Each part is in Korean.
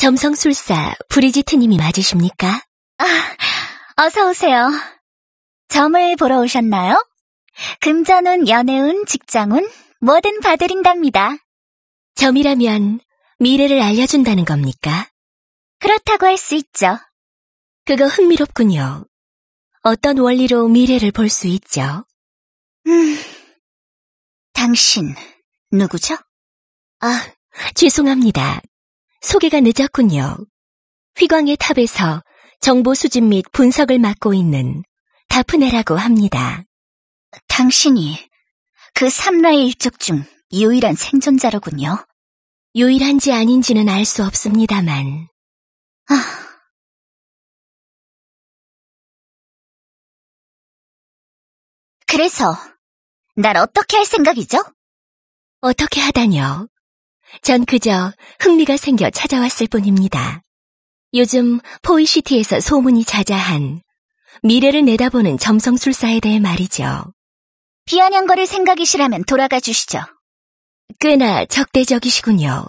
점성술사 브리지트님이 맞으십니까? 아, 어서오세요. 점을 보러 오셨나요? 금전운, 연애운, 직장운, 뭐든 봐드린답니다. 점이라면 미래를 알려준다는 겁니까? 그렇다고 할 수 있죠. 그거 흥미롭군요. 어떤 원리로 미래를 볼 수 있죠? 음, 당신, 누구죠? 아, 죄송합니다. 소개가 늦었군요. 휘광의 탑에서 정보 수집 및 분석을 맡고 있는 다프네라고 합니다. 당신이 그 삼라의 일족중 유일한 생존자로군요. 유일한지 아닌지는 알 수 없습니다만. 아. 그래서 날 어떻게 할 생각이죠? 어떻게 하다뇨? 전 그저 흥미가 생겨 찾아왔을 뿐입니다. 요즘 포이시티에서 소문이 자자한 미래를 내다보는 점성술사에 대해 말이죠. 비아냥거릴 생각이시라면 돌아가 주시죠. 꽤나 적대적이시군요.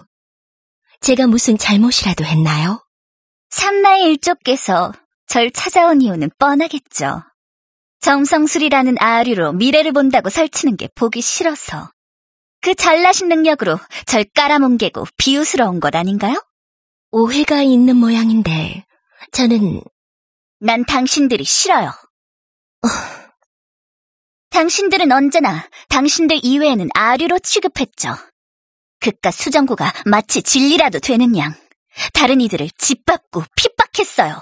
제가 무슨 잘못이라도 했나요? 삼나의 일족께서 절 찾아온 이유는 뻔하겠죠. 점성술이라는 아류로 미래를 본다고 설치는 게 보기 싫어서. 그 잘나신 능력으로 절 깔아뭉개고 비웃으러온 것 아닌가요? 오해가 있는 모양인데, 저는... 난 당신들이 싫어요. 어. 당신들은 언제나 당신들 이외에는 아류로 취급했죠. 그깟 수정구가 마치 진리라도 되는 양, 다른 이들을 짓밟고 핍박했어요.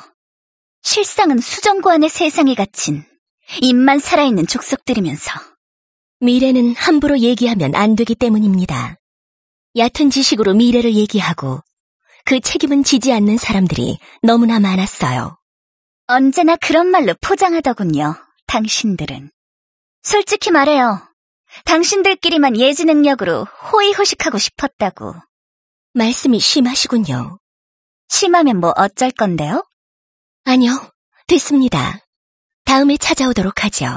실상은 수정구 안의 세상에 갇힌 입만 살아있는 족속들이면서 미래는 함부로 얘기하면 안 되기 때문입니다. 얕은 지식으로 미래를 얘기하고 그 책임은 지지 않는 사람들이 너무나 많았어요. 언제나 그런 말로 포장하더군요, 당신들은. 솔직히 말해요. 당신들끼리만 예지 능력으로 호의호식하고 싶었다고. 말씀이 심하시군요. 심하면 뭐 어쩔 건데요? 아니요, 됐습니다. 다음에 찾아오도록 하죠.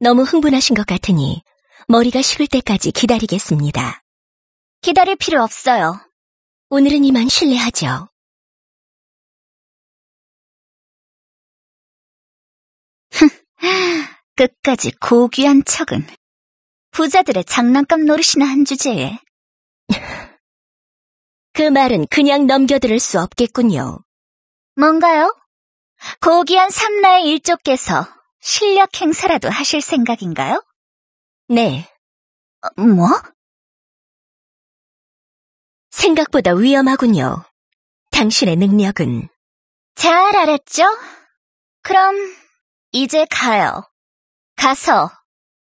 너무 흥분하신 것 같으니 머리가 식을 때까지 기다리겠습니다. 기다릴 필요 없어요. 오늘은 이만 실례하죠. 흥, 끝까지 고귀한 척은 부자들의 장난감 노릇이나 한 주제에. 그 말은 그냥 넘겨들을 수 없겠군요. 뭔가요? 고귀한 삼나의 일족께서 실력 행사라도 하실 생각인가요? 네. 어, 뭐? 생각보다 위험하군요. 당신의 능력은. 잘 알았죠? 그럼 이제 가요. 가서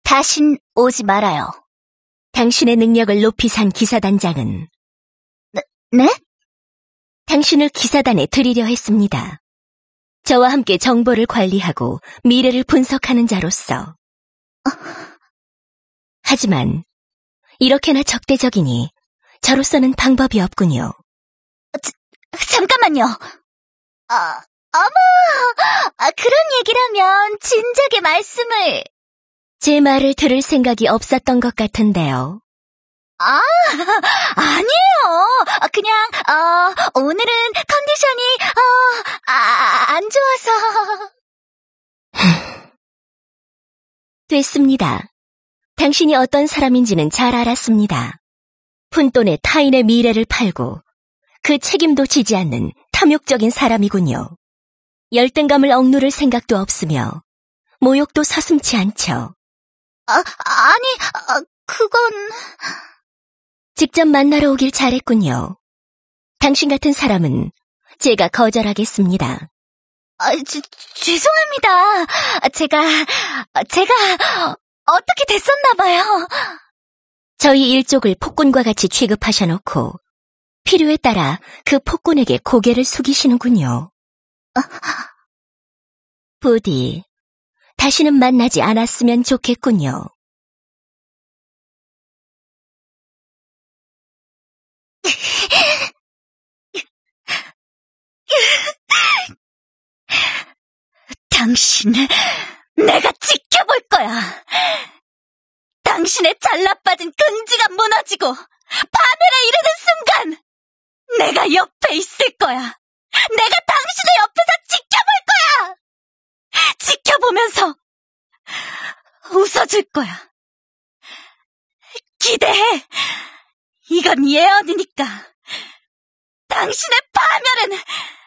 다신 오지 말아요. 당신의 능력을 높이 산 기사단장은 네? 네? 당신을 기사단에 들이려 했습니다. 저와 함께 정보를 관리하고 미래를 분석하는 자로서. 하지만 이렇게나 적대적이니 저로서는 방법이 없군요. 자, 잠깐만요. 아, 어머! 아, 그런 얘기라면 진작에 말씀을... 제 말을 들을 생각이 없었던 것 같은데요. 아, 아니에요. 그냥, 어, 오늘은 컨디션이, 어, 아, 안 좋아서. 됐습니다. 당신이 어떤 사람인지는 잘 알았습니다. 푼돈에 타인의 미래를 팔고 그 책임도 지지 않는 탐욕적인 사람이군요. 열등감을 억누를 생각도 없으며 모욕도 서슴치 않죠. 아, 아니, 아, 그건... 직접 만나러 오길 잘했군요. 당신 같은 사람은 제가 거절하겠습니다. 아, 주, 죄송합니다. 제가, 제가 어떻게 됐었나봐요. 저희 일족을 폭군과 같이 취급하셔놓고 필요에 따라 그 폭군에게 고개를 숙이시는군요. 어? 부디 다시는 만나지 않았으면 좋겠군요. 당신을 내가 지켜볼 거야. 당신의 잘라빠진 근지가 무너지고 바늘에 이르는 순간 내가 옆에 있을 거야. 내가 당신의 옆에서 지켜볼 거야. 지켜보면서 웃어줄 거야. 기대해. 이건 예언이니까. 당신의 파멸은